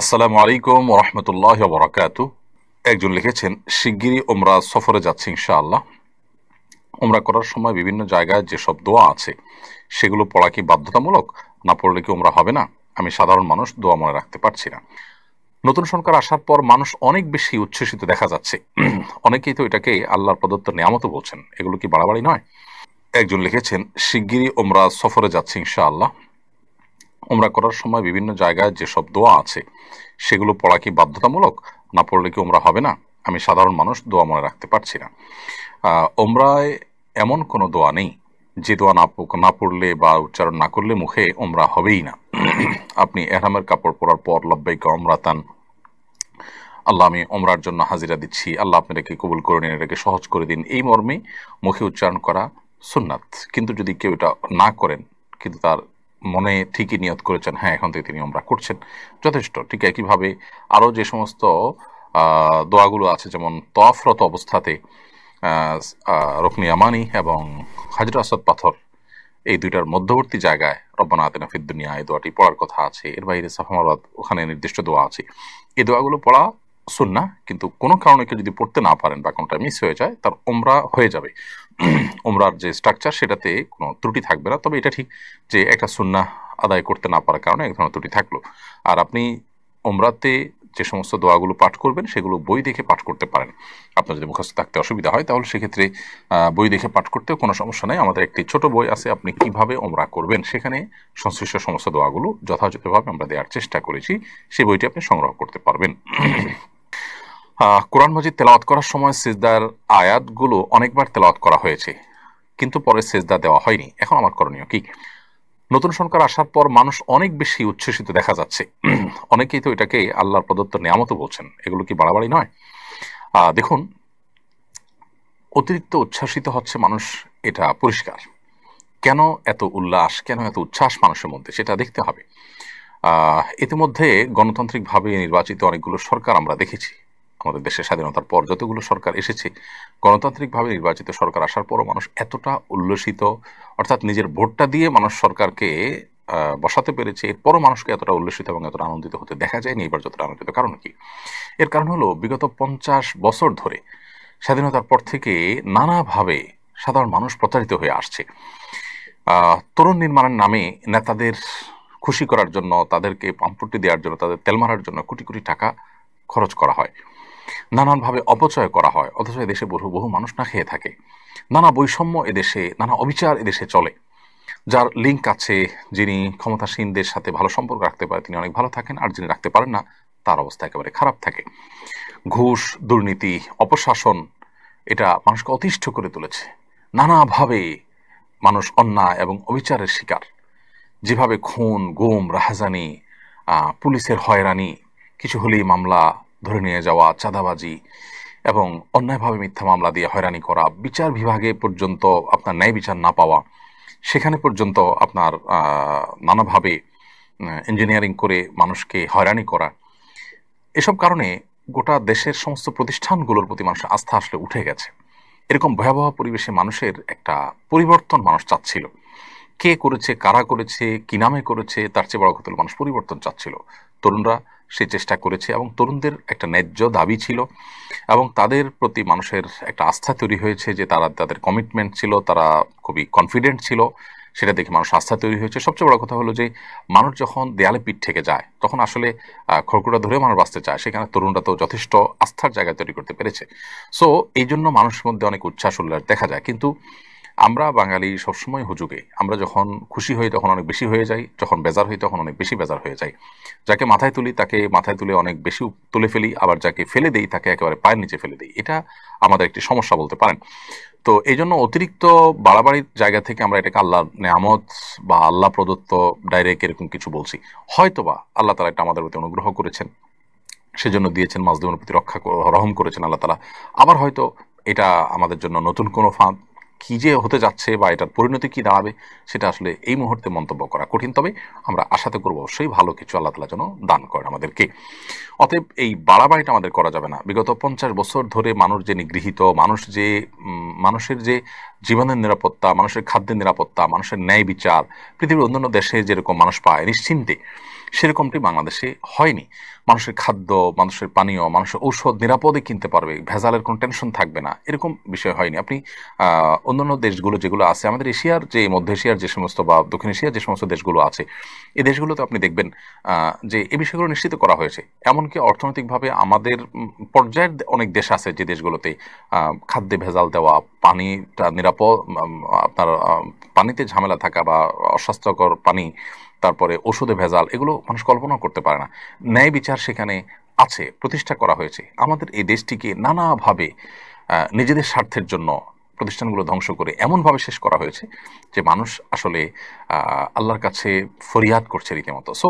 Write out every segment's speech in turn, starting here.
আসসালামু আলাইকুম রহমতুল্লাহ বরাকাতু একজন লিখেছেন শিগগিরই ওমরা সফরে যাচ্ছি ইনশাআল্লাহ ওমরা করার সময় বিভিন্ন জায়গায় যেসব দোয়া আছে সেগুলো পড়া কি বাধ্যতামূলক না পড়লে কি ওমরা হবে না আমি সাধারণ মানুষ দোয়া মনে রাখতে পারছি না নতুন সরকার আসার পর মানুষ অনেক বেশি উচ্ছ্বসিত দেখা যাচ্ছে অনেকেই তো এটাকে আল্লাহর প্রদত্ত নিয়ামতো বলছেন এগুলো কি বাড়াবাড়ি নয় একজন লিখেছেন শিগগিরই ওমরা সফরে যাচ্ছি ইনশাআল্লাহ ওমরা করার সময় বিভিন্ন জায়গায় যেসব দোয়া আছে সেগুলো পড়া কি বাধ্যতামূলক না পড়লে কি ওমরা হবে না আমি সাধারণ মানুষ দোয়া মনে রাখতে পারছি না ওমরায় এমন কোনো দোয়া নেই যে দোয়া না না পড়লে বা উচ্চারণ না করলে মুখে ওমরা হবেই না আপনি এহরামের কাপড় পরার পর অমরা তান আল্লাহ আমি ওমরার জন্য হাজিরা দিচ্ছি আল্লাহ আপনি রেখে কবুল করে নিন এটাকে সহজ করে দিন এই মর্মে মুখে উচ্চারণ করা সুন্নাত কিন্তু যদি কেউ এটা না করেন কিন্তু তার মনে ঠিকই নিয়ত করেছেন হ্যাঁ এখন থেকে তিনি ওমরা করছেন যথেষ্ট ঠিক একইভাবে আরও যে সমস্ত দোয়াগুলো আছে যেমন তফরত অবস্থাতে রকনি আমানি এবং হাজরা আসাদ পাথর এই দুইটার মধ্যবর্তী জায়গায় রব্বানা আতেনা এই দোয়াটি পড়ার কথা আছে এর বাইরে সাফামাবাদ ওখানে নির্দিষ্ট দোয়া আছে এই দোয়াগুলো পড়া সুন্না কিন্তু কোনো কারণে কেউ যদি পড়তে না পারেন বা কোনোটা মিস হয়ে যায় তার ওমরা হয়ে যাবে ওমরার যে স্ট্রাকচার সেটাতে কোনো ত্রুটি থাকবে না তবে এটা ঠিক যে একটা সুন্না আদায় করতে না পারার কারণে এক ধরনের ত্রুটি থাকলো আর আপনি ওমরাতে যে সমস্ত দোয়াগুলো পাঠ করবেন সেগুলো বই দেখে পাঠ করতে পারেন আপনার যদি মুখস্থ থাকতে অসুবিধা হয় তাহলে সেক্ষেত্রে বই দেখে পাঠ করতেও কোনো সমস্যা নেই আমাদের একটি ছোট বই আছে আপনি কিভাবে ওমরা করবেন সেখানে সংশ্লিষ্ট সমস্ত দোয়াগুলো যথাযথভাবে আমরা দেওয়ার চেষ্টা করেছি সেই বইটি আপনি সংগ্রহ করতে পারবেন কোরআন মজিদ তেলাওয়াত করার সময় সেজদার আয়াতগুলো অনেকবার তেলাওয়াত করা হয়েছে কিন্তু পরে সেজদা দেওয়া হয়নি এখন আমার করণীয় কি নতুন সরকার আসার পর মানুষ অনেক বেশি উচ্ছ্বসিত দেখা যাচ্ছে অনেকেই তো এটাকে আল্লাহর প্রদত্ত নেয়ামতো বলছেন এগুলো কি বাড়াবাড়ি নয় দেখুন অতিরিক্ত উচ্ছ্বাসিত হচ্ছে মানুষ এটা পরিষ্কার কেন এত উল্লাস কেন এত উচ্ছ্বাস মানুষের মধ্যে সেটা দেখতে হবে ইতিমধ্যে গণতান্ত্রিকভাবে নির্বাচিত অনেকগুলো সরকার আমরা দেখেছি আমাদের দেশের স্বাধীনতার পর যতগুলো সরকার এসেছে গণতান্ত্রিকভাবে নির্বাচিত সরকার আসার পরও মানুষ এতটা উল্লসিত অর্থাৎ নিজের ভোটটা দিয়ে মানুষ সরকারকে বসাতে পেরেছে এরপরও মানুষকে এতটা উল্লসিত এবং এতটা আনন্দিত হতে দেখা যায়নি এবার যতটা আনন্দিত কারণ কি এর কারণ হলো বিগত পঞ্চাশ বছর ধরে স্বাধীনতার পর থেকে নানাভাবে সাধারণ মানুষ প্রতারিত হয়ে আসছে তরুণ নির্মাণের নামে নেতাদের খুশি করার জন্য তাদেরকে পাম্পটি দেওয়ার জন্য তাদের তেল মারার জন্য কোটি কোটি টাকা খরচ করা হয় নানানভাবে অপচয় করা হয় অথচ এদেশে বহু বহু মানুষ না খেয়ে থাকে নানা বৈষম্য এদেশে নানা অবিচার এদেশে চলে যার লিঙ্ক আছে যিনি ক্ষমতাসীনদের সাথে ভালো সম্পর্ক রাখতে পারে তিনি অনেক ভালো থাকেন আর যিনি রাখতে পারেন না তার অবস্থা একেবারে খারাপ থাকে ঘুষ দুর্নীতি অপশাসন এটা মানুষকে অতিষ্ঠ করে তুলেছে নানাভাবে মানুষ অন্যায় এবং অবিচারের শিকার যেভাবে খুন গুম রাহাজানি পুলিশের হয়রানি কিছু হলেই মামলা ধরে নিয়ে যাওয়া চাঁদাবাজি এবং অন্যায়ভাবে মিথ্যা মামলা দিয়ে হয়রানি করা বিচার বিভাগে পর্যন্ত আপনার ন্যায় বিচার না পাওয়া সেখানে পর্যন্ত আপনার নানাভাবে ইঞ্জিনিয়ারিং করে মানুষকে হয়রানি করা এসব কারণে গোটা দেশের সমস্ত প্রতিষ্ঠানগুলোর প্রতি মানুষের আস্থা আসলে উঠে গেছে এরকম ভয়াবহ পরিবেশে মানুষের একটা পরিবর্তন মানুষ চাচ্ছিল কে করেছে কারা করেছে কি নামে করেছে তার চেয়ে বড় কথা মানুষ পরিবর্তন চাচ্ছিল তরুণরা সে চেষ্টা করেছে এবং তরুণদের একটা ন্যায্য দাবি ছিল এবং তাদের প্রতি মানুষের একটা আস্থা তৈরি হয়েছে যে তারা তাদের কমিটমেন্ট ছিল তারা খুবই কনফিডেন্ট ছিল সেটা দেখে মানুষ আস্থা তৈরি হয়েছে সবচেয়ে বড় কথা হলো যে মানুষ যখন দেয়ালে পিঠ থেকে যায় তখন আসলে খড়কুটা ধরে মানুষ বাঁচতে চায় সেখানে তরুণরা তো যথেষ্ট আস্থার জায়গা তৈরি করতে পেরেছে সো এই জন্য মানুষের মধ্যে অনেক উচ্ছ্বাস উল্লাস দেখা যায় কিন্তু আমরা বাঙালি সবসময় হুজুগে আমরা যখন খুশি হই তখন অনেক বেশি হয়ে যাই যখন বেজার হই তখন অনেক বেশি বেজার হয়ে যাই যাকে মাথায় তুলি তাকে মাথায় তুলে অনেক বেশি তুলে ফেলি আবার যাকে ফেলে দেই তাকে একেবারে পায়ের নিচে ফেলে দিই এটা আমাদের একটি সমস্যা বলতে পারেন তো এই জন্য অতিরিক্ত বাড়াবাড়ির জায়গা থেকে আমরা এটাকে আল্লাহ নেয়ামত বা আল্লাহ প্রদত্ত ডাইরেক্ট এরকম কিছু বলছি হয়তোবা আল্লাহ তালা এটা আমাদের প্রতি অনুগ্রহ করেছেন সেজন্য দিয়েছেন মাজলুমের প্রতি রক্ষা রহম করেছেন আল্লাহ তালা আবার হয়তো এটা আমাদের জন্য নতুন কোনো ফাঁদ কি যে হতে যাচ্ছে বা এটার পরিণতি কি দাঁড়াবে সেটা আসলে এই মুহূর্তে মন্তব্য করা কঠিন তবে আমরা আশাতে করবো অবশ্যই ভালো কিছু আল্লাহ তালা যেন দান করেন আমাদেরকে অতএব এই বাড়াবাড়িটা আমাদের করা যাবে না বিগত পঞ্চাশ বছর ধরে মানুষ যে নিগৃহীত মানুষ যে মানুষের যে জীবনের নিরাপত্তা মানুষের খাদ্যের নিরাপত্তা মানুষের ন্যায় বিচার পৃথিবীর অন্যান্য দেশে যেরকম মানুষ পায় নিশ্চিন্তে সেরকমটি বাংলাদেশে হয়নি মানুষের খাদ্য মানুষের পানীয় মানুষের ঔষধ নিরাপদে কিনতে পারবে ভেজালের কোনো টেনশন থাকবে না এরকম বিষয় হয়নি আপনি অন্যান্য দেশগুলো যেগুলো আছে আমাদের এশিয়ার যে মধ্য এশিয়ার যে সমস্ত বা দক্ষিণ এশিয়ার যে সমস্ত দেশগুলো আছে এই দেশগুলোতে আপনি দেখবেন যে এই বিষয়গুলো নিশ্চিত করা হয়েছে এমনকি অর্থনৈতিকভাবে আমাদের পর্যায়ের অনেক দেশ আছে যে দেশগুলোতে খাদ্যে ভেজাল দেওয়া পানিটা নিরাপদ আপনার পানিতে ঝামেলা থাকা বা অস্বাস্থ্যকর পানি তারপরে ওষুধে ভেজাল এগুলো মানুষ কল্পনা করতে পারে না ন্যায় বিচার সেখানে আছে প্রতিষ্ঠা করা হয়েছে আমাদের এই দেশটিকে নানাভাবে নিজেদের স্বার্থের জন্য প্রতিষ্ঠানগুলো ধ্বংস করে এমনভাবে শেষ করা হয়েছে যে মানুষ আসলে আল্লাহর কাছে ফরিয়াদ করছে রীতিমতো সো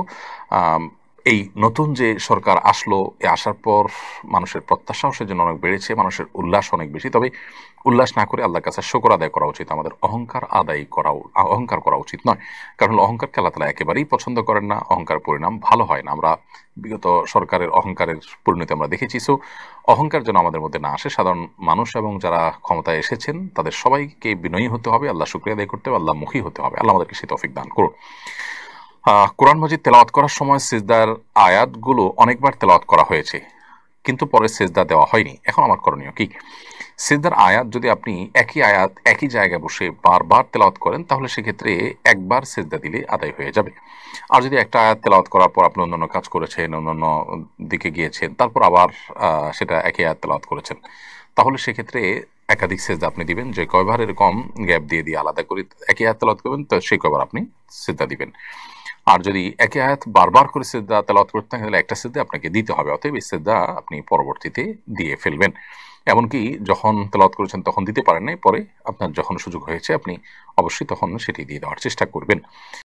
এই নতুন যে সরকার আসলো এ আসার পর মানুষের প্রত্যাশাও সেজন্য অনেক বেড়েছে মানুষের উল্লাস অনেক বেশি তবে উল্লাস না করে আল্লাহর কাছে শকর আদায় করা উচিত আমাদের অহংকার আদায় করাও অহংকার করা উচিত নয় কারণ অহংকার খেলা তালা একেবারেই পছন্দ করেন না অহংকার পরিণাম ভালো হয় না আমরা বিগত সরকারের অহংকারের পরিণতি আমরা দেখেছি সো অহংকার যেন আমাদের মধ্যে না আসে সাধারণ মানুষ এবং যারা ক্ষমতায় এসেছেন তাদের সবাইকে বিনয়ী হতে হবে আল্লাহ শুক্রিয়া আদায় করতে হবে আল্লাহ মুখী হতে হবে আল্লাহ আমাদেরকে সে তফিক দান করুন কোরআন মজিদ তেলাওয়াত করার সময় সেজদার আয়াতগুলো অনেকবার তেলাওয়াত করা হয়েছে কিন্তু পরে সেজদা দেওয়া হয়নি এখন আমার করণীয় কি সেজদার আয়াত যদি আপনি একই আয়াত একই জায়গায় বসে বারবার তেলাওয়াত করেন তাহলে সেক্ষেত্রে একবার সেজদা দিলে আদায় হয়ে যাবে আর যদি একটা আয়াত তেলাওয়াত করার পর আপনি অন্যান্য কাজ করেছেন অন্যান্য দিকে গিয়েছেন তারপর আবার সেটা একই আয়াত তেলাওয়াত করেছেন তাহলে সেক্ষেত্রে একাধিক সেজদা আপনি দিবেন যে কয়বার এরকম গ্যাপ দিয়ে দিয়ে আলাদা করে একই আয়াত তেলাওয়াত করবেন তো সেই কয়বার আপনি সেজদা দিবেন আর যদি একে আয়াত বারবার করে সেদ্ধা তেলাওয়াত করতে থাকেন তাহলে একটা সেদ্ধা আপনাকে দিতে হবে অতএব এই সেদ্ধা আপনি পরবর্তীতে দিয়ে ফেলবেন এমনকি যখন তেলাওয়াত করেছেন তখন দিতে পারেন নাই পরে আপনার যখন সুযোগ হয়েছে আপনি অবশ্যই তখন সেটি দিয়ে দেওয়ার চেষ্টা করবেন